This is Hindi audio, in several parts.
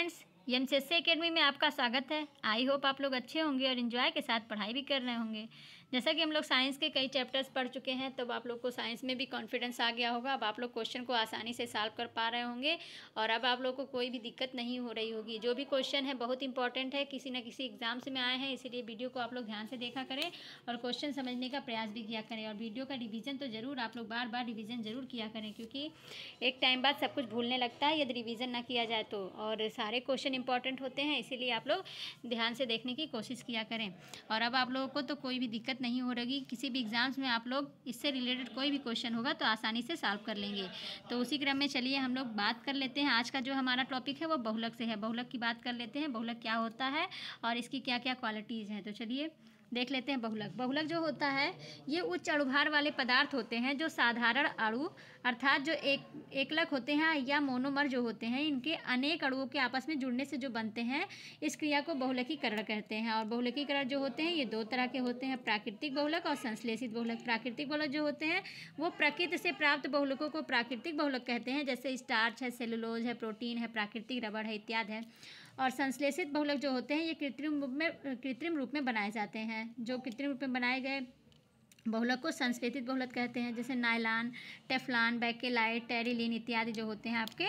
friends M C S academy में आपका स्वागत है आई होप आप लोग अच्छे होंगे और इन्जॉय के साथ पढ़ाई भी कर रहे होंगे जैसा कि हम लोग साइंस के कई चैप्टर्स पढ़ चुके हैं तब तो आप लोग को साइंस में भी कॉन्फिडेंस आ गया होगा अब आप लोग क्वेश्चन को आसानी से सॉल्व कर पा रहे होंगे और अब आप लोग को कोई भी दिक्कत नहीं हो रही होगी जो भी क्वेश्चन है बहुत इंपॉर्टेंट है किसी ना किसी एग्जाम से में आए हैं इसीलिए वीडियो को आप लोग ध्यान से देखा करें और क्वेश्चन समझने का प्रयास भी किया करें और वीडियो का रिविज़न तो ज़रूर आप लोग बार बार रिविज़न ज़रूर किया करें क्योंकि एक टाइम बाद सब कुछ भूलने लगता है यदि रिविज़न ना किया जाए तो और सारे क्वेश्चन इंपॉर्टेंट होते हैं इसीलिए आप लोग ध्यान से देखने की कोशिश किया करें और अब आप लोगों को तो कोई भी दिक्कत नहीं हो रहेगी किसी भी एग्ज़ाम्स में आप लोग इससे रिलेटेड कोई भी क्वेश्चन होगा तो आसानी से सॉल्व कर लेंगे तो उसी क्रम में चलिए हम लोग बात कर लेते हैं आज का जो हमारा टॉपिक है वो बहुलक से है बहुलक की बात कर लेते हैं बहुलक क्या होता है और इसकी क्या क्या क्वालिटीज़ हैं तो चलिए देख लेते हैं बहुलक बहुलक जो होता है ये उच्च अणुभार वाले पदार्थ होते हैं जो साधारण अणु अर्थात जो एक एकलक होते हैं या मोनोमर जो होते हैं इनके अनेक अणुओं के आपस में जुड़ने से जो बनते हैं इस क्रिया को बहुलकीकरण कहते हैं और बहुलकीकरण जो होते हैं ये दो तरह के होते हैं प्राकृतिक बहुलक और संश्लेषित बहुलक प्राकृतिक बहुलक जो होते हैं वो प्रकृति से प्राप्त बहुलकों को प्राकृतिक बहुलक कहते हैं जैसे स्टार्च है सेलुलोज है प्रोटीन है प्राकृतिक रबड़ है इत्यादि है और संश्लेषित बहुलक जो होते हैं ये कृत्रिम रूप में कृत्रिम रूप में बनाए जाते हैं जो कृत्रिम रूप में बनाए गए बहुलक को संश्लेषित बहुलक कहते हैं जैसे नायलान टेफलान बैकेलाइट टेरिलिन इत्यादि जो होते हैं आपके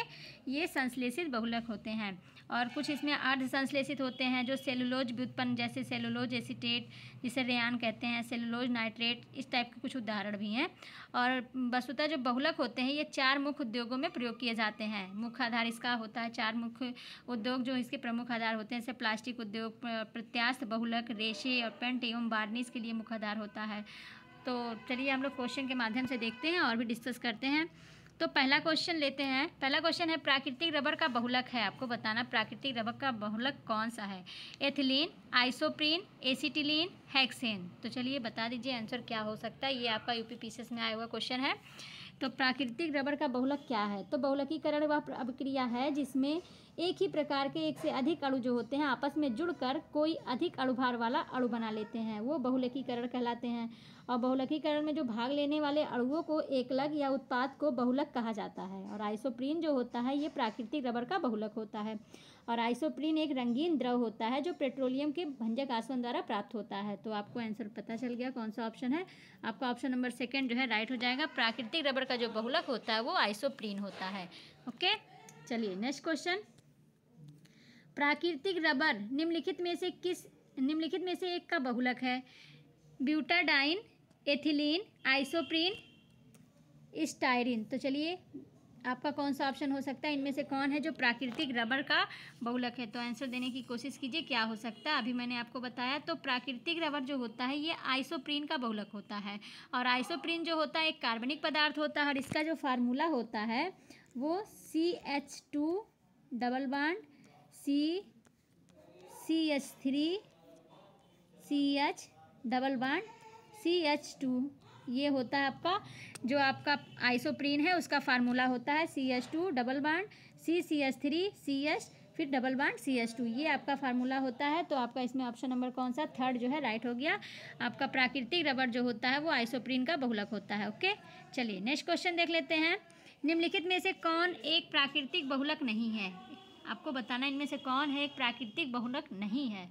ये संश्लेषित बहुलक होते हैं और कुछ इसमें अर्ध संश्लेषित होते हैं जो सेलुलोज व्युत्पन्न जैसे सेलुलोज एसिटेट जिसे रेयान कहते हैं सेलुलोज नाइट्रेट इस टाइप के कुछ उदाहरण भी हैं और वस्तुतः जो बहुलक होते हैं ये चार मुख्य उद्योगों में प्रयोग किए जाते हैं मुख्य आधार इसका होता है चार मुख्य उद्योग जो इसके प्रमुख आधार होते हैं जैसे प्लास्टिक उद्योग प्रत्यास्थ बहुलक रेशे और पेंट एवं वार्निश के लिए मुख्य आधार होता है तो चलिए हम लोग क्वेश्चन के माध्यम से देखते हैं और भी डिस्कस करते हैं तो पहला क्वेश्चन लेते हैं पहला क्वेश्चन है प्राकृतिक रबर का बहुलक है आपको बताना प्राकृतिक रबर का बहुलक कौन सा है एथिलीन आइसोप्रीन एसिटिलीन हैक्सेन तो चलिए बता दीजिए आंसर क्या हो सकता है ये आपका यूपी पी में आया हुआ क्वेश्चन है तो प्राकृतिक रबर का बहुलक क्या है तो बहुलकीकरण वह प्रक्रिया है जिसमें एक ही प्रकार के एक से अधिक अणु जो होते हैं आपस में जुड़कर कोई अधिक अणुभार वाला अणु बना लेते हैं वो बहुलकीकरण कहलाते हैं और बहुलकीकरण में जो भाग लेने वाले अणुओं को एकलक या उत्पाद को बहुलक कहा जाता है और आइसोप्रीन जो होता है ये प्राकृतिक रबर का बहुलक होता है और आइसोप्रीन एक रंगीन द्रव होता है जो पेट्रोलियम के भंजक आसवन द्वारा प्राप्त होता है तो आपको आंसर पता चल गया कौन सा ऑप्शन है आपका ऑप्शन नंबर सेकेंड जो है राइट हो जाएगा प्राकृतिक रबर का जो बहुलक होता है वो आइसोप्रीन होता है ओके चलिए नेक्स्ट क्वेश्चन प्राकृतिक रबर निम्नलिखित में से किस निम्नलिखित में से एक का बहुलक है ब्यूटाडाइन एथिलीन आइसोप्रीन स्टाइरिन तो चलिए आपका कौन सा ऑप्शन हो सकता है इनमें से कौन है जो प्राकृतिक रबर का बहुलक है तो आंसर देने की कोशिश कीजिए क्या हो सकता है अभी मैंने आपको बताया तो प्राकृतिक रबर जो होता है ये आइसोप्रीन का बहुलक होता है और आइसोप्रीन जो होता है एक कार्बनिक पदार्थ होता है और इसका जो फार्मूला होता है वो C H two double bond C C H three C H double one C H two ये होता है आपका जो आपका आइसोप्रीन है उसका फार्मूला होता है C H two double one C C H three C H फिर double one C H two ये आपका फार्मूला होता है तो आपका इसमें ऑप्शन नंबर कौन सा थर्ड जो है राइट हो गया आपका प्राकृतिक रबर जो होता है वो आइसोप्रीन का बहुलक होता है ओके चलिए नेक्स्ट क्वेश्चन देख लेते हैं निम्नलिखित में से कौन एक प्राकृतिक बहुलक नहीं है आपको बताना इनमें से कौन है एक प्राकृतिक बहुलक नहीं है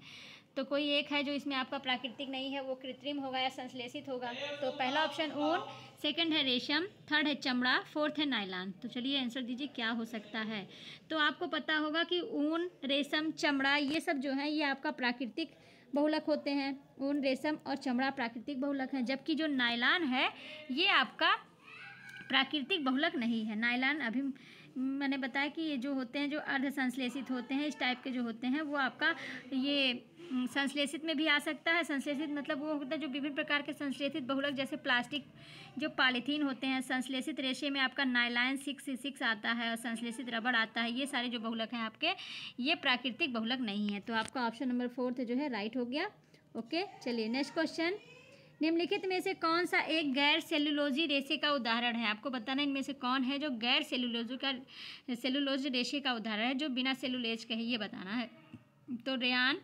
तो कोई एक है जो इसमें आपका प्राकृतिक नहीं है वो कृत्रिम होगा या संश्लेषित होगा तो पहला ऑप्शन ऊन सेकंड है रेशम थर्ड है चमड़ा फोर्थ है नायलान तो चलिए आंसर दीजिए क्या हो सकता है तो आपको पता होगा कि ऊन रेशम चमड़ा ये सब जो है ये आपका प्राकृतिक बहुलक होते हैं ऊन रेशम और चमड़ा प्राकृतिक बहुलक है जबकि जो नायलान है ये आपका प्राकृतिक बहुलक नहीं है नायलान अभी मैंने बताया कि ये जो होते हैं जो अर्ध संश्लेषित होते हैं इस टाइप के जो होते हैं वो आपका ये संश्लेषित में भी आ सकता है संश्लेषित मतलब वो होता है जो विभिन्न प्रकार के संश्लेषित बहुलक जैसे प्लास्टिक जो पॉलीथीन होते हैं संश्लेषित रेशे में आपका नाइलाइन सिक्स सिक्स आता है और संश्लेषित रबड़ आता है ये सारे जो बहुलक हैं आपके ये प्राकृतिक बहुलक नहीं है तो आपका ऑप्शन नंबर फोर्थ जो है राइट हो गया ओके चलिए नेक्स्ट क्वेश्चन निम्नलिखित में से कौन सा एक गैर सेलुलोजी रेशे का उदाहरण है आपको बताना इनमें से कौन है जो गैर सेलुलोजी का सेलुलोज रेशे का उदाहरण है जो बिना सेलुलेज के है ये बताना है तो रेन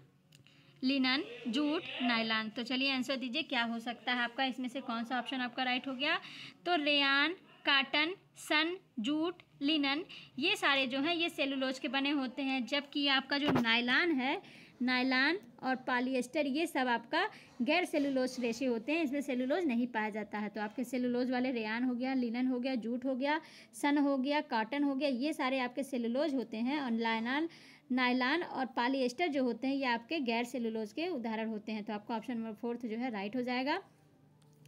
लिनन जूट नायलान तो चलिए आंसर दीजिए क्या हो सकता है आपका इसमें से कौन सा ऑप्शन आपका राइट हो गया तो रेयान काटन सन जूट लिनन ये सारे जो हैं ये सेलुलोज के बने होते हैं जबकि आपका जो नायलान है नायलान और पॉलिएस्टर ये सब आपका गैर सेलुलोज रेशे होते हैं इसमें सेलुलोज नहीं पाया जाता है तो आपके सेलुलोज वाले रेयान हो गया लिनन हो गया जूट हो गया सन हो गया कॉटन हो गया ये सारे आपके सेलुलोज होते हैं और नायलान नायलान और पालीस्टर जो होते हैं ये आपके गैर सेलुलोज के उदाहरण होते हैं तो आपका ऑप्शन नंबर फोर्थ जो है राइट हो जाएगा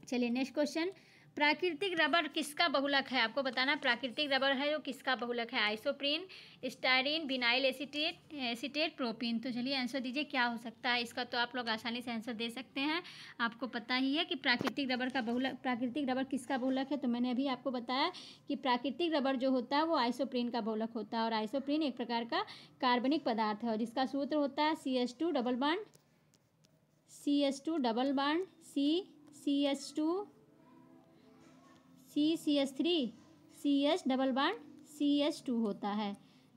चलिए नेक्स्ट क्वेश्चन प्राकृतिक रबर किसका बहुलक है आपको बताना प्राकृतिक रबर है जो किसका बहुलक है isoprene styrene vinyl acetate acetate propene तो चलिए आंसर दीजिए क्या हो सकता है इसका तो आप लोग आसानी से आंसर दे सकते हैं आपको पता ही है कि प्राकृतिक रबर का बहुलक प्राकृतिक रबर किसका बहुलक है तो मैंने अभी आपको बताया कि प्राकृतिक रबर जो होता है वो आइसोप्रीन का बहुलक होता है और आइसोप्रीन एक प्रकार का कार्बनिक पदार्थ है और जिसका सूत्र होता है C S two double bond सी S two double bond C C S two C C S three C S double bond C S two होता है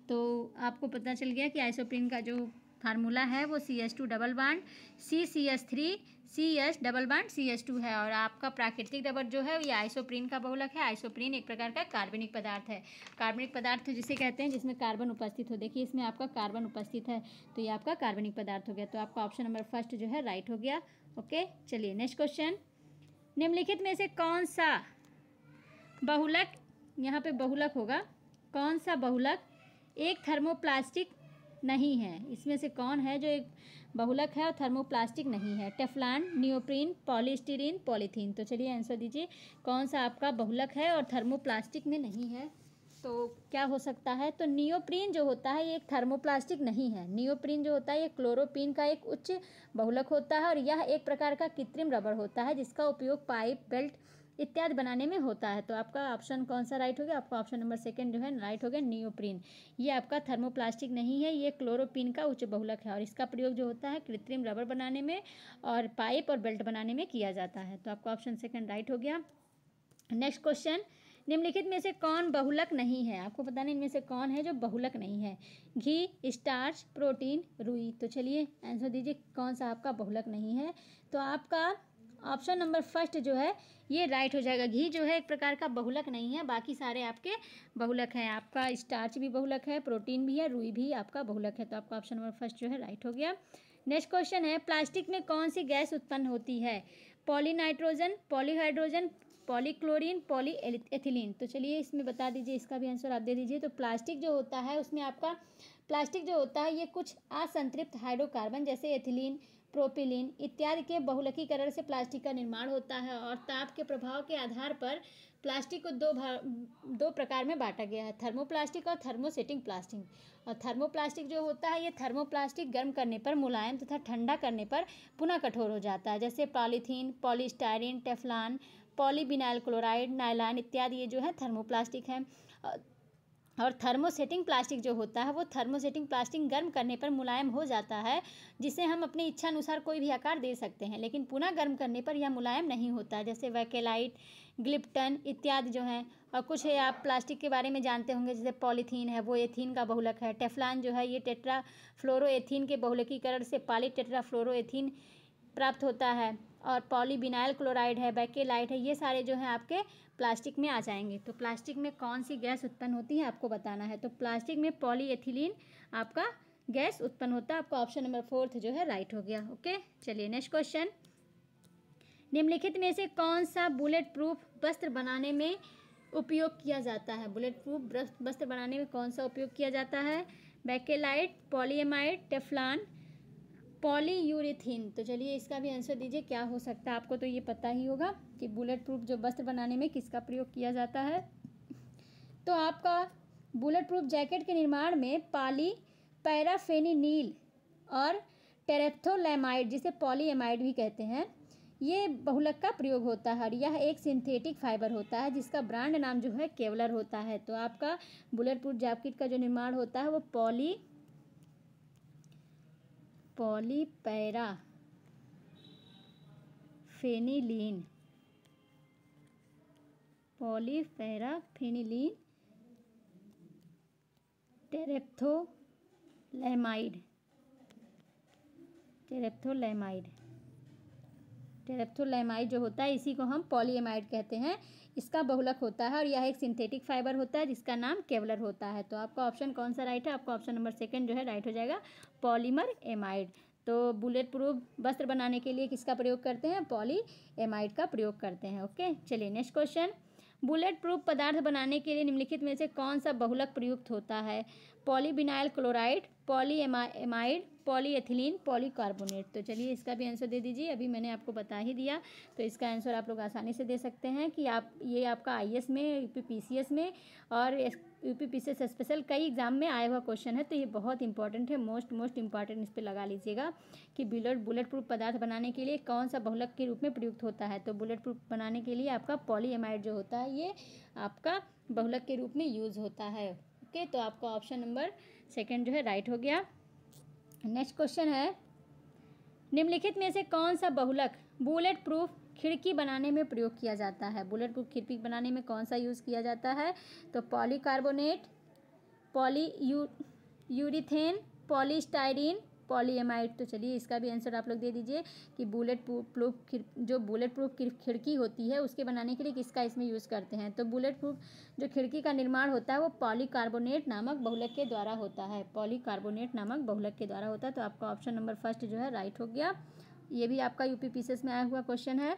तो आपको पता चल गया कि आइसोप्रीन का जो फार्मूला है वो C S two double one C C S three C S double one C S two है और आपका प्राकृतिक रबर जो है ये आइसोप्रीन का बहुलक है आइसोप्रीन एक प्रकार का कार्बनिक पदार्थ है कार्बनिक पदार्थ जिसे कहते हैं जिसमें कार्बन उपस्थित हो देखिए इसमें आपका कार्बन उपस्थित है तो ये आपका कार्बनिक पदार्थ हो गया तो आपका ऑप्शन नंबर फर्स्ट जो है राइट हो गया ओके चलिए नेक्स्ट क्वेश्चन निम्नलिखित में से कौन सा बहुलक यहाँ पे बहुलक होगा कौन सा बहुलक एक थर्मोप्लास्टिक नहीं है इसमें से कौन है जो एक बहुलक है और थर्मोप्लास्टिक नहीं है टेफलान न्योप्रीन पॉलिस्टीरिन पॉलीथीन तो चलिए आंसर दीजिए कौन सा आपका बहुलक है और थर्मोप्लास्टिक में नहीं है तो क्या हो सकता है तो नियोप्रीन जो होता है ये एक थर्मोप्लास्टिक नहीं है नियोप्रीन जो होता है ये क्लोरोपीन का एक उच्च बहुलक होता है और यह एक प्रकार का कृत्रिम रबड़ होता है जिसका उपयोग पाइप बेल्ट इत्यादि बनाने में होता है तो आपका ऑप्शन कौन सा राइट हो गया आपका ऑप्शन नंबर सेकेंड जो है राइट हो गया नियोप्रीन ये आपका थर्मोप्लास्टिक नहीं है ये क्लोरोपिन का उच्च बहुलक है और इसका प्रयोग जो होता है कृत्रिम रबर बनाने में और पाइप और बेल्ट बनाने में किया जाता है तो आपका ऑप्शन सेकेंड राइट हो गया नेक्स्ट क्वेश्चन निम्नलिखित में से कौन बहुलक नहीं है आपको पता नहीं इनमें से कौन है जो बहुलक नहीं है घी स्टार्च प्रोटीन रुई तो चलिए आंसर दीजिए कौन सा आपका बहुलक नहीं है तो आपका ऑप्शन नंबर फर्स्ट जो है ये राइट हो जाएगा घी जो है एक प्रकार का बहुलक नहीं है बाकी सारे आपके बहुलक हैं आपका स्टार्च भी बहुलक है प्रोटीन भी है रुई भी आपका बहुलक है तो आपका ऑप्शन नंबर फर्स्ट जो है राइट हो गया नेक्स्ट क्वेश्चन है प्लास्टिक में कौन सी गैस उत्पन्न होती है पॉलीनाइट्रोजन पॉलीहाइड्रोजन पॉलीक्लोरीन पॉली एथिलीन तो चलिए इसमें बता दीजिए इसका भी आंसर आप दे दीजिए तो प्लास्टिक जो होता है उसमें आपका प्लास्टिक जो होता है ये कुछ असंतृप्त हाइड्रोकार्बन जैसे एथिलीन प्रोपिलिन इत्यादि के बहुलकीकरण से प्लास्टिक का निर्माण होता है और ताप के प्रभाव के आधार पर प्लास्टिक को दो दो प्रकार में बांटा गया है थर्मोप्लास्टिक और थर्मोसेटिंग प्लास्टिक और थर्मोप्लास्टिक जो होता है ये थर्मोप्लास्टिक गर्म करने पर मुलायम तथा ठंडा करने पर पुनः कठोर हो जाता है जैसे polythene polystyrene Teflon polyvinyl chloride nylon इत्यादि ये जो है थर्मोप्लास्टिक हैं और थर्मोसेटिंग प्लास्टिक जो होता है वो थर्मोसेटिंग प्लास्टिक गर्म करने पर मुलायम हो जाता है जिसे हम अपनी इच्छा अनुसार कोई भी आकार दे सकते हैं लेकिन पुनः गर्म करने पर यह मुलायम नहीं होता जैसे वैकेलाइट ग्लिप्टन इत्यादि जो हैं और कुछ है आप प्लास्टिक के बारे में जानते होंगे जैसे पॉलीथीन है वो एथीन का बहुलक है टेफलान जो है ये टेट्रा फ्लोरोथीन के बहुलकीकरण से पाली टेट्रा फ्लोरोथीन प्राप्त होता है और पॉलीबिनाइल क्लोराइड है बैकेलाइट है ये सारे जो है आपके प्लास्टिक में आ जाएंगे तो प्लास्टिक में कौन सी गैस उत्पन्न होती है आपको बताना है तो प्लास्टिक में पॉलीएथिलीन आपका गैस उत्पन्न होता है आपका ऑप्शन नंबर फोर्थ जो है राइट हो गया ओके चलिए नेक्स्ट क्वेश्चन निम्नलिखित में से कौन सा बुलेट प्रूफ वस्त्र बनाने में उपयोग किया जाता है बुलेट प्रूफ वस्त्र बनाने में कौन सा उपयोग किया जाता है बैकेलाइट पॉलीएमाइड टेफलान पॉलीयूरिथीन तो चलिए इसका भी आंसर दीजिए क्या हो सकता है आपको तो ये पता ही होगा कि बुलेट प्रूफ जो वस्त्र बनाने में किसका प्रयोग किया जाता है तो आपका बुलेट प्रूफ जैकेट के निर्माण में पाली पैराफेनिनील और टेरेप्थोलेमाइड जिसे पॉलीएमाइड भी कहते हैं ये बहुलक का प्रयोग होता है और यह एक सिंथेटिक फाइबर होता है जिसका ब्रांड नाम जो है केवलर होता है तो आपका बुलेट प्रूफ जैकेट का जो निर्माण होता है वो पॉली पॉलीपैरा फेनिलीन पॉलीपैरा फेनिलीन टेरेप्थोलेमाइड टेरेप्थोलेमाइड टेरेप्थोलेमाइड जो होता है इसी को हम पॉलीएमाइड कहते हैं इसका बहुलक होता है और यह एक सिंथेटिक फाइबर होता है जिसका नाम केवलर होता है तो आपका ऑप्शन कौन सा राइट है आपका ऑप्शन नंबर सेकंड जो है राइट हो जाएगा पॉलीमर एमाइड तो बुलेट प्रूफ वस्त्र बनाने के लिए किसका प्रयोग करते हैं पॉली एमाइड का प्रयोग करते हैं ओके चलिए नेक्स्ट क्वेश्चन बुलेट प्रूफ पदार्थ बनाने के लिए निम्नलिखित में से कौन सा बहुलक प्रयुक्त होता है polyvinyl chloride poly amide polyethylene polycarbonate तो चलिए इसका भी आंसर दे दीजिए अभी मैंने आपको बता ही दिया तो इसका आंसर आप लोग आसानी से दे सकते हैं कि आप ये आपका आईएएस में यूपीपीसीएस में और यूपी पी से स्पेशल कई एग्जाम में आया हुआ क्वेश्चन है तो ये बहुत इंपॉर्टेंट है मोस्ट मोस्ट इंपॉर्टेंट इस पर लगा लीजिएगा कि बुलेट बुलेट प्रूफ पदार्थ बनाने के लिए कौन सा बहुलक के रूप में प्रयुक्त होता है तो बुलेट प्रूफ बनाने के लिए आपका पॉलीएमाइड जो होता है ये आपका बहुलक के रूप में यूज़ होता है ओके तो आपका ऑप्शन नंबर सेकेंड जो है राइट हो गया नेक्स्ट क्वेश्चन है निम्नलिखित में से कौन सा बहुलक बुलेट प्रूफ खिड़की बनाने में प्रयोग किया जाता है बुलेट प्रूफ खिड़की बनाने में कौन सा यूज़ किया जाता है तो polycarbonate poly U urethane polystyrene polyamide तो चलिए इसका भी आंसर आप लोग दे दीजिए कि बुलेट प्रूफ जो बुलेट प्रूफ खिड़की होती है उसके बनाने के लिए किसका इसमें यूज़ करते हैं तो बुलेट प्रूफ जो खिड़की का निर्माण होता है वो पॉलीकार्बोनेट नामक बहुलक के द्वारा होता है पॉलीकार्बोनेट नामक बहुलक के द्वारा होता है तो आपका ऑप्शन नंबर फर्स्ट जो है राइट हो गया ये भी आपका यूपी पीसीएस में आया हुआ क्वेश्चन है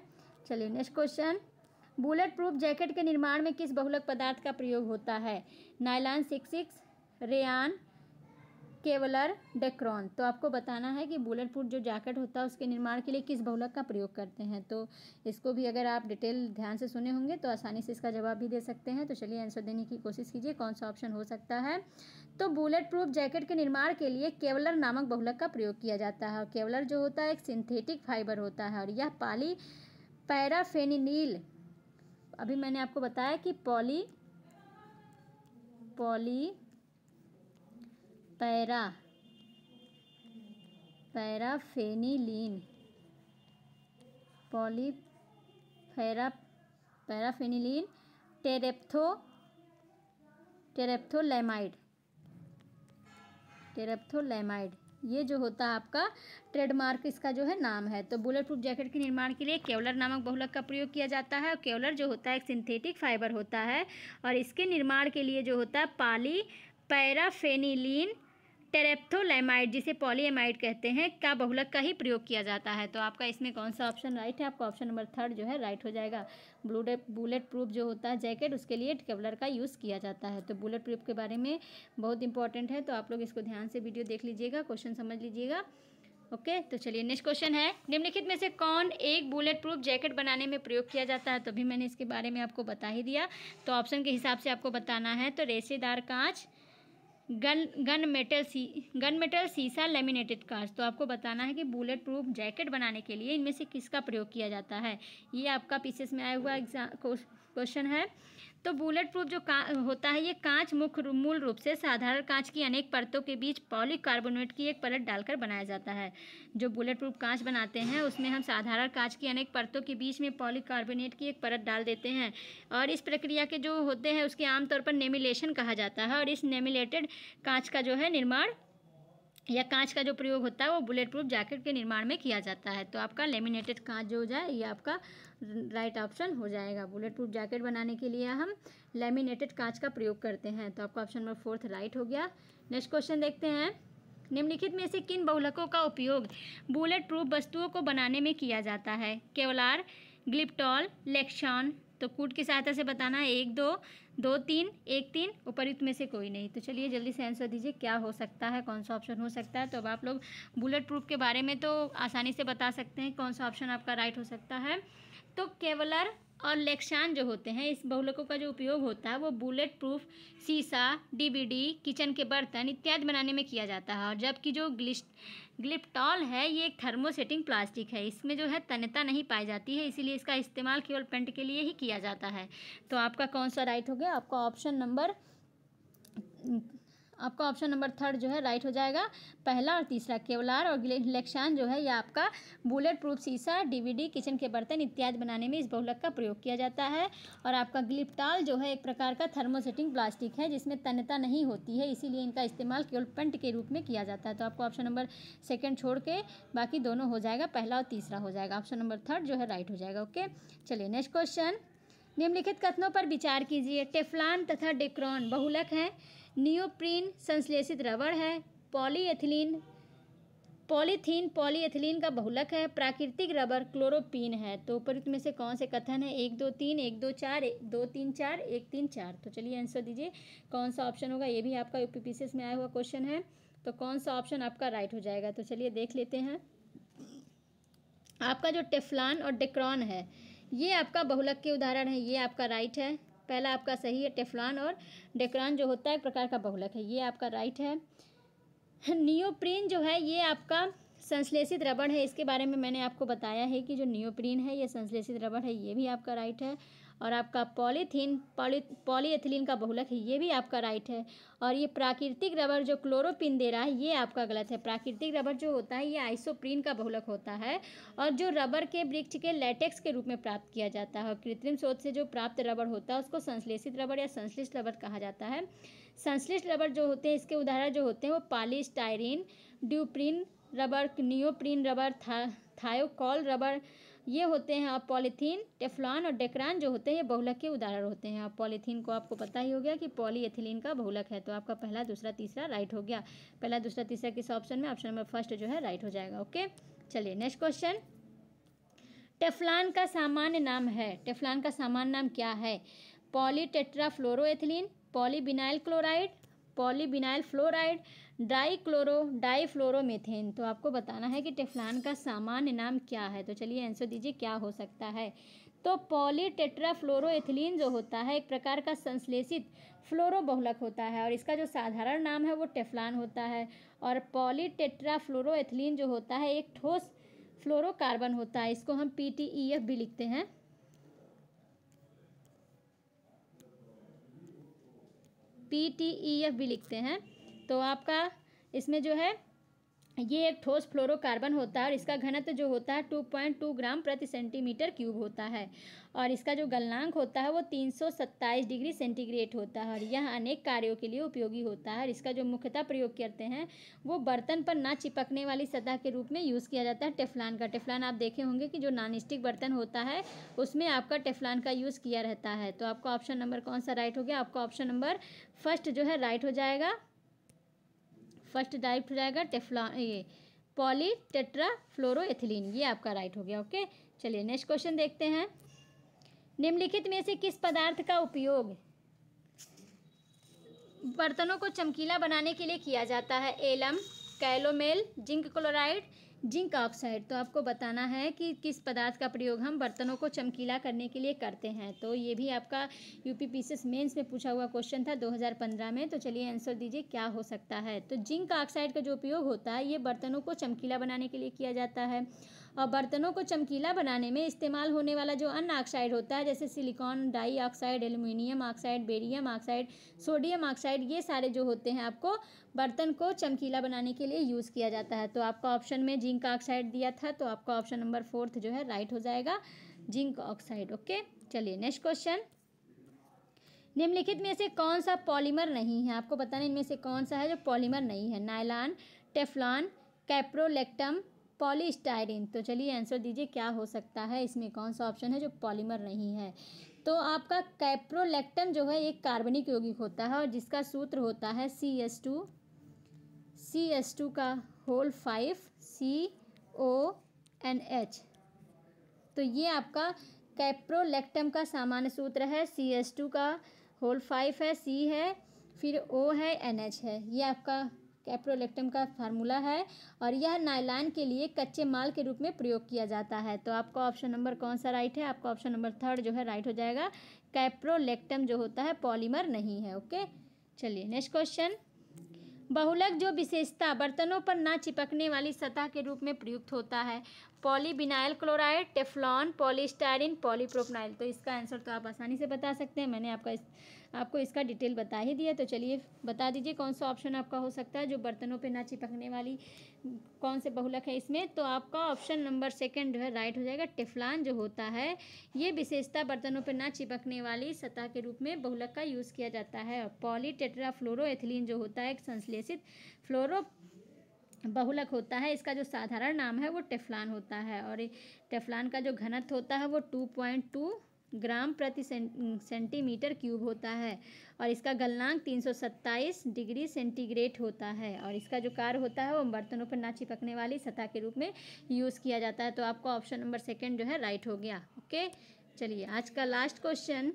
चलिए next question bulletproof jacket के निर्माण में किस बहुलक पदार्थ का प्रयोग होता है nylon six six rayon Kevlar Dacron तो आपको बताना है कि बुलेट प्रूफ जो जैकेट होता है उसके निर्माण के लिए किस बहुलक का प्रयोग करते हैं तो इसको भी अगर आप डिटेल ध्यान से सुने होंगे तो आसानी से इसका जवाब भी दे सकते हैं तो चलिए आंसर देने की कोशिश कीजिए कौन सा ऑप्शन हो सकता है तो बुलेट प्रूफ जैकेट के निर्माण के लिए केवलर नामक बहुलक का प्रयोग किया जाता है और केवलर जो होता है एक सिंथेटिक फाइबर होता है और यह पाली पैराफेनिनील अभी मैंने आपको बताया कि poly poly para paraphenylene poly para paraphenylene terephtho terephthalamide terephthalamide ये जो होता है आपका ट्रेडमार्क इसका जो है नाम है तो बुलेट प्रूफ जैकेट के निर्माण के लिए केवलर नामक बहुलक का प्रयोग किया जाता है और केवलर जो होता है एक सिंथेटिक फाइबर होता है और इसके निर्माण के लिए जो होता है पाली पैराफेनिलीन टेरेप्थोलेमाइड जिसे पॉलीएमाइड कहते हैं का बहुलक का ही प्रयोग किया जाता है तो आपका इसमें कौन सा ऑप्शन राइट है आपका ऑप्शन नंबर थर्ड जो है राइट हो जाएगा ब्लू बुलेट प्रूफ जो होता है जैकेट उसके लिए कवलर का यूज़ किया जाता है तो बुलेट प्रूफ के बारे में बहुत इंपॉर्टेंट है तो आप लोग इसको ध्यान से वीडियो देख लीजिएगा क्वेश्चन समझ लीजिएगा ओके okay, तो चलिए नेक्स्ट क्वेश्चन है निम्नलिखित में से कौन एक बुलेट प्रूफ जैकेट बनाने में प्रयोग किया जाता है तो भी मैंने इसके बारे में आपको बता ही दिया तो ऑप्शन के हिसाब से आपको बताना है तो रेसेदार कांच गन गन मेटल सी गन मेटल सीसा लेमिनेटेड कार्स तो आपको बताना है कि बुलेट प्रूफ जैकेट बनाने के लिए इनमें से किसका प्रयोग किया जाता है ये आपका पीसीएस में आया हुआ एग्जाम क्वेश्चन है तो बुलेट प्रूफ जो का होता है ये कांच मुख्य मूल रूप से साधारण कांच की अनेक परतों के बीच पॉलीकार्बोनेट की एक परत डालकर बनाया जाता है जो बुलेट प्रूफ कांच बनाते हैं उसमें हम साधारण कांच की अनेक परतों के बीच में पॉलीकार्बोनेट की एक परत डाल देते हैं और इस प्रक्रिया के जो होते हैं उसके आमतौर पर नेमिलेशन कहा जाता है और इस नेमिलेटेड कांच का जो है निर्माण या कांच का जो प्रयोग होता है वो बुलेट प्रूफ जैकेट के निर्माण में किया जाता है तो आपका लेमिनेटेड कांच जो हो जाए ये आपका राइट ऑप्शन हो जाएगा बुलेट प्रूफ जैकेट बनाने के लिए हम लेमिनेटेड कांच का प्रयोग करते हैं तो आपका ऑप्शन नंबर फोर्थ राइट हो गया नेक्स्ट क्वेश्चन देखते हैं निम्नलिखित में से किन बहुलकों का उपयोग बुलेट प्रूफ वस्तुओं को बनाने में किया जाता है केवलार ग्लिप्टॉल लेक्शॉन तो कूट की सहायता से बताना है एक दो दो तीन एक तीन उपरयुक्त में से कोई नहीं तो चलिए जल्दी से आंसर दीजिए क्या हो सकता है कौन सा ऑप्शन हो सकता है तो अब आप लोग बुलेट प्रूफ के बारे में तो आसानी से बता सकते हैं कौन सा ऑप्शन आपका राइट हो सकता है तो केवलर और लेक्शान जो होते हैं इस बहुलकों का जो उपयोग होता है वो बुलेट प्रूफ शीशा डीवीडी किचन के बर्तन इत्यादि बनाने में किया जाता है और जबकि जो ग्लिस्ट ग्लिप्टॉल है ये एक थर्मोसेटिंग प्लास्टिक है इसमें जो है तन्यता नहीं पाई जाती है इसीलिए इसका इस्तेमाल केवल पेंट के लिए ही किया जाता है तो आपका कौन सा राइट हो गया आपका ऑप्शन नंबर आपका ऑप्शन नंबर थर्ड जो है राइट हो जाएगा पहला और तीसरा केवलार और इलेक्शन जो है यह आपका बुलेट प्रूफ शीशा डीवीडी किचन के बर्तन इत्यादि बनाने में इस बहुलक का प्रयोग किया जाता है और आपका ग्लिप्टाल जो है एक प्रकार का थर्मोसेटिंग प्लास्टिक है जिसमें तन्यता नहीं होती है इसीलिए इनका इस्तेमाल केवल पेंट के रूप में किया जाता है तो आपको ऑप्शन नंबर सेकेंड छोड़ के बाकी दोनों हो जाएगा पहला और तीसरा हो जाएगा ऑप्शन नंबर थर्ड जो है राइट हो जाएगा ओके चलिए नेक्स्ट क्वेश्चन निम्नलिखित कथनों पर विचार कीजिए टेफलान तथा डेक्रॉन बहुलक हैं नियोप्रीन संश्लेषित रबड़ है पॉलीएथिलीन पॉलीथीन पॉलीएथिलीन का बहुलक है प्राकृतिक रबर क्लोरोपीन है तो उपरुक्त में से कौन से कथन है एक दो तीन एक दो चार एक दो तीन चार एक तीन चार तो चलिए आंसर दीजिए कौन सा ऑप्शन होगा ये भी आपका यूपीपीसीएस में आया हुआ क्वेश्चन है तो कौन सा ऑप्शन आपका राइट हो जाएगा तो चलिए देख लेते हैं आपका जो टेफलान और डेक्रॉन है ये आपका बहुलक के उदाहरण है ये आपका राइट है पहला आपका सही है टेफलान और डेकरान जो होता है एक प्रकार का बहुलक है ये आपका राइट है नियोप्रीन जो है ये आपका संश्लेषित रबड़ है इसके बारे में मैंने आपको बताया है कि जो नियोप्रीन है ये संश्लेषित रबड़ है ये भी आपका राइट है और आपका पॉलीथीन पॉली पॉलीएथिलीन का बहुलक है ये भी आपका राइट है और ये प्राकृतिक रबर जो क्लोरोपिन दे रहा है ये आपका गलत है प्राकृतिक रबर जो होता है ये आइसोप्रीन का बहुलक होता है और जो रबर के वृक्ष के लेटेक्स के रूप में प्राप्त किया जाता है कृत्रिम स्रोत से जो प्राप्त रबर होता है उसको संश्लेषित रबर या संश्लिष्ट रबर कहा जाता है संश्लिष्ट रबर जो होते हैं इसके उदाहरण जो होते हैं वो polystyrene duprene rubber neoprene rubber था थायोकॉल रबर ये होते हैं आप पॉलीथीन टेफ्लॉन और डेक्रान जो होते हैं बहुलक के उदाहरण होते हैं आप पॉलीथीन को आपको पता ही हो गया कि पॉलीएथिलीन का बहुलक है तो आपका पहला दूसरा तीसरा राइट हो गया पहला दूसरा तीसरा किस ऑप्शन में ऑप्शन नंबर फर्स्ट जो है राइट हो जाएगा ओके चलिए नेक्स्ट क्वेश्चन टेफ्लान का सामान्य नाम है टेफ्लान का सामान्य नाम क्या है poly fluoroethylene polyvinyl chloride polyvinyl fluoride di chloro di fluoromethane तो आपको बताना है कि टेफ्लान का सामान्य नाम क्या है तो चलिए आंसर दीजिए क्या हो सकता है तो पॉली पॉलीटेट्राफ्लोरोएथिलीन जो होता है एक प्रकार का संश्लेषित फ्लोरो बहुलक होता है और इसका जो साधारण नाम है वो टेफ्लान होता है और पॉली टेट्राफ्लोरोथिलीन जो होता है एक ठोस फ्लोरोकार्बन होता है इसको हम पी भी लिखते हैं पी भी लिखते हैं तो आपका इसमें जो है ये एक ठोस फ्लोरोकार्बन होता है और इसका घनत्व जो होता है 2.2 ग्राम प्रति सेंटीमीटर क्यूब होता है और इसका जो गलनांक होता है वो 327 डिग्री सेंटीग्रेड होता है और यह अनेक कार्यों के लिए उपयोगी होता है और इसका जो मुख्यतः प्रयोग करते हैं वो बर्तन पर ना चिपकने वाली सतह के रूप में यूज़ किया जाता है टेफलान का टेफलान आप देखे होंगे कि जो नॉन स्टिक बर्तन होता है उसमें आपका टेफलान का यूज़ किया रहता है तो आपका ऑप्शन नंबर कौन सा राइट हो गया आपका ऑप्शन नंबर फर्स्ट जो है राइट हो जाएगा फर्स्ट डाइप जाएगा टेफ्ला ये पॉली टेट्रा फ्लोरोएथिलीन ये आपका राइट हो गया ओके चलिए नेक्स्ट क्वेश्चन देखते हैं निम्नलिखित में से किस पदार्थ का उपयोग बर्तनों को चमकीला बनाने के लिए किया जाता है alum calomel zinc chloride zinc oxide तो आपको बताना है कि किस पदार्थ का प्रयोग हम बर्तनों को चमकीला करने के लिए करते हैं तो ये भी आपका यू पी पी में पूछा हुआ क्वेश्चन था 2015 में तो चलिए आंसर दीजिए क्या हो सकता है तो जिंक ऑक्साइड का जो उपयोग होता है ये बर्तनों को चमकीला बनाने के लिए किया जाता है और बर्तनों को चमकीला बनाने में इस्तेमाल होने वाला जो अन्य ऑक्साइड होता है जैसे silicon dioxide aluminium oxide barium oxide sodium oxide ये सारे जो होते हैं आपको बर्तन को चमकीला बनाने के लिए यूज़ किया जाता है तो आपका ऑप्शन में जिंक ऑक्साइड दिया था तो आपका ऑप्शन नंबर फोर्थ जो है राइट हो जाएगा जिंक ऑक्साइड ओके चलिए नेक्स्ट क्वेश्चन निम्नलिखित में से कौन सा पॉलीमर नहीं है आपको बताना इनमें से कौन सा है जो पॉलीमर नहीं है नायलान टेफलॉन कैप्रोलेक्टम पॉलीस्टायरीन तो चलिए आंसर दीजिए क्या हो सकता है इसमें कौन सा ऑप्शन है जो पॉलीमर नहीं है तो आपका कैप्रोलैक्टम जो है एक कार्बनिक यौगिक होता है और जिसका सूत्र होता है C S two C S two का whole five C O N H तो ये आपका कैप्रोलैक्टम का सामान्य सूत्र है सी एस टू का होल फाइव है सी है फिर ओ है एन एच है ये आपका कैप्रोलेक्टम का फार्मूला है और यह नायलान के लिए कच्चे माल के रूप में प्रयोग किया जाता है तो आपका ऑप्शन नंबर कौन सा राइट है आपका ऑप्शन नंबर थर्ड जो है राइट हो जाएगा कैप्रोलेक्टम जो होता है पॉलीमर नहीं है ओके चलिए नेक्स्ट क्वेश्चन बहुलक जो विशेषता बर्तनों पर ना चिपकने वाली सतह के रूप में प्रयुक्त होता है पॉलीबिनाइल क्लोराइड टेफ्लॉन पॉलीस्टायरिन पॉलीप्रोपनाइल तो इसका आंसर तो आप आसानी से बता सकते हैं मैंने आपका इस आपको इसका डिटेल बता ही दिया तो चलिए बता दीजिए कौन सा ऑप्शन आपका हो सकता है जो बर्तनों पर ना चिपकने वाली कौन से बहुलक है इसमें तो आपका ऑप्शन नंबर सेकेंड जो है राइट हो जाएगा टेफलान जो होता है ये विशेषता बर्तनों पर ना चिपकने वाली सतह के रूप में बहुलक का यूज़ किया जाता है पॉली टेट्राफ्लोरोएथिलीन जो होता है एक संश्लेषित फ्लोरो बहुलक होता है इसका जो साधारण नाम है वो टेफलान होता है और टेफलान का जो घनत्व होता है वो टू पॉइंट टू ग्राम प्रति सेंटीमीटर क्यूब होता है और इसका गलनांक 327 डिग्री सेंटीग्रेड होता है और इसका जो कार होता है वो बर्तनों पर ना चिपकने वाली सतह के रूप में यूज़ किया जाता है तो आपका ऑप्शन नंबर सेकेंड जो है राइट हो गया ओके चलिए आज का लास्ट क्वेश्चन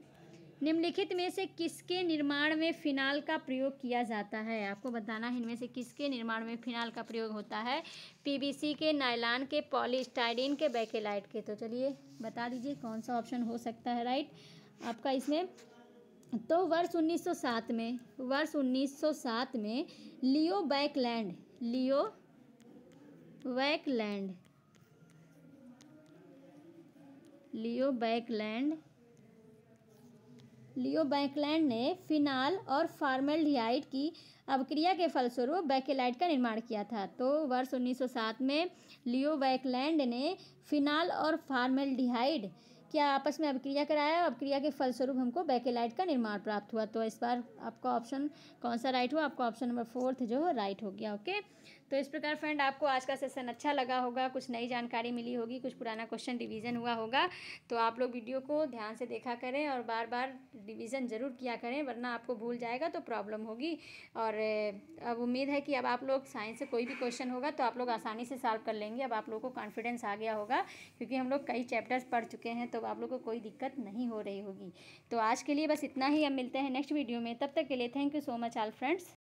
निम्नलिखित में से किसके निर्माण में फिनाल का प्रयोग किया जाता है आपको बताना है इनमें से किसके निर्माण में फिनाल का प्रयोग होता है पीबीसी के नायलान के पॉलिस्टाइडिन के बैकेलाइट के तो चलिए बता दीजिए कौन सा ऑप्शन हो सकता है राइट आपका इसमें तो वर्ष 1907 में वर्ष 1907 में लियो बैकलैंड लियो बैकलैंड लियो बैकलैंड लियो बैकलैंड ने फिनाल और फार्मेल्डिहाइड की अवक्रिया के फलस्वरूप बैकेलाइट का निर्माण किया था तो वर्ष 1907 में लियो बैकलैंड ने फिनाल और फार्मेल्डिहाइड क्या आपस में अभिक्रिया कराया अभिक्रिया के फलस्वरूप हमको बैकेलाइट का निर्माण प्राप्त हुआ तो इस बार आपका ऑप्शन कौन सा राइट हुआ आपका ऑप्शन नंबर फोर्थ जो है राइट हो गया ओके तो इस प्रकार फ्रेंड आपको आज का सेशन अच्छा लगा होगा कुछ नई जानकारी मिली होगी कुछ पुराना क्वेश्चन डिवीज़न हुआ होगा तो आप लोग वीडियो को ध्यान से देखा करें और बार बार डिवीज़न ज़रूर किया करें वरना आपको भूल जाएगा तो प्रॉब्लम होगी और अब उम्मीद है कि अब आप लोग साइंस से कोई भी क्वेश्चन होगा तो आप लोग आसानी से सॉल्व कर लेंगे अब आप लोगों को कॉन्फिडेंस आ गया होगा क्योंकि हम लोग कई चैप्टर्स पढ़ चुके हैं तो आप लोग को कोई दिक्कत नहीं हो रही होगी तो आज के लिए बस इतना ही अब मिलते हैं नेक्स्ट वीडियो में तब तक के लिए thank you so much all friends